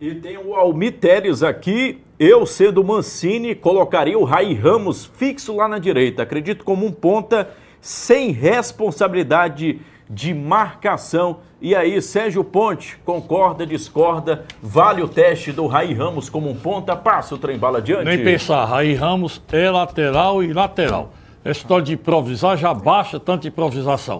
E tem o Almi aqui. Eu, sendo Mancini, colocaria o Rai Ramos fixo lá na direita. Acredito como um ponta sem responsabilidade de marcação. E aí, Sérgio Ponte, concorda, discorda? Vale o teste do Rai Ramos como um ponta? Passa o trem bala adiante? Nem pensar, Rai Ramos é lateral e lateral. Essa é história de improvisar já baixa tanta improvisação.